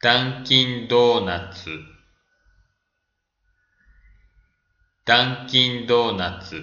ダンキンドーナツダンキンドーナツ